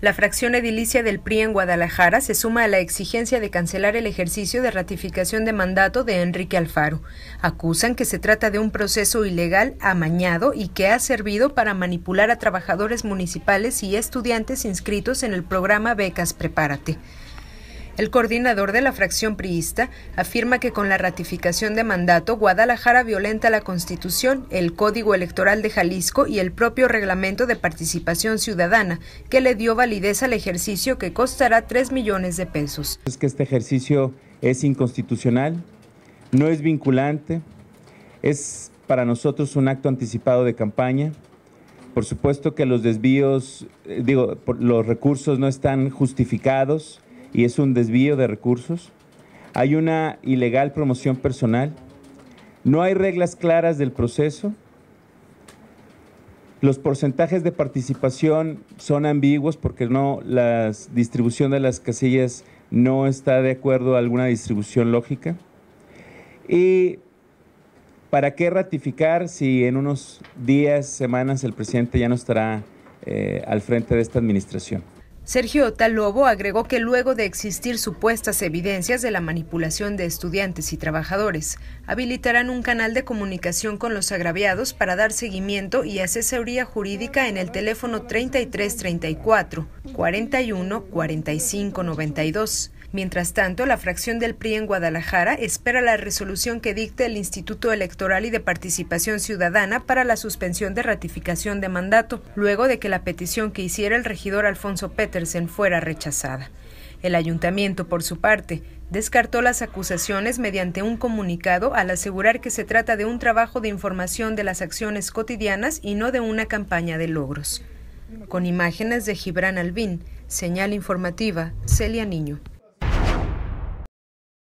La fracción edilicia del PRI en Guadalajara se suma a la exigencia de cancelar el ejercicio de ratificación de mandato de Enrique Alfaro. Acusan que se trata de un proceso ilegal, amañado y que ha servido para manipular a trabajadores municipales y estudiantes inscritos en el programa Becas Prepárate. El coordinador de la fracción priista afirma que con la ratificación de mandato, Guadalajara violenta la Constitución, el Código Electoral de Jalisco y el propio Reglamento de Participación Ciudadana, que le dio validez al ejercicio que costará 3 millones de pesos. Es que este ejercicio es inconstitucional, no es vinculante, es para nosotros un acto anticipado de campaña. Por supuesto que los desvíos, eh, digo, los recursos no están justificados y es un desvío de recursos. Hay una ilegal promoción personal. No hay reglas claras del proceso. Los porcentajes de participación son ambiguos porque no la distribución de las casillas no está de acuerdo a alguna distribución lógica. Y ¿Para qué ratificar si en unos días, semanas el presidente ya no estará eh, al frente de esta administración? Sergio Talobo agregó que luego de existir supuestas evidencias de la manipulación de estudiantes y trabajadores, habilitarán un canal de comunicación con los agraviados para dar seguimiento y asesoría jurídica en el teléfono 3334 414592 92. Mientras tanto, la fracción del PRI en Guadalajara espera la resolución que dicte el Instituto Electoral y de Participación Ciudadana para la suspensión de ratificación de mandato, luego de que la petición que hiciera el regidor Alfonso Petersen fuera rechazada. El ayuntamiento, por su parte, descartó las acusaciones mediante un comunicado al asegurar que se trata de un trabajo de información de las acciones cotidianas y no de una campaña de logros. Con imágenes de Gibran Albín, señal informativa, Celia Niño.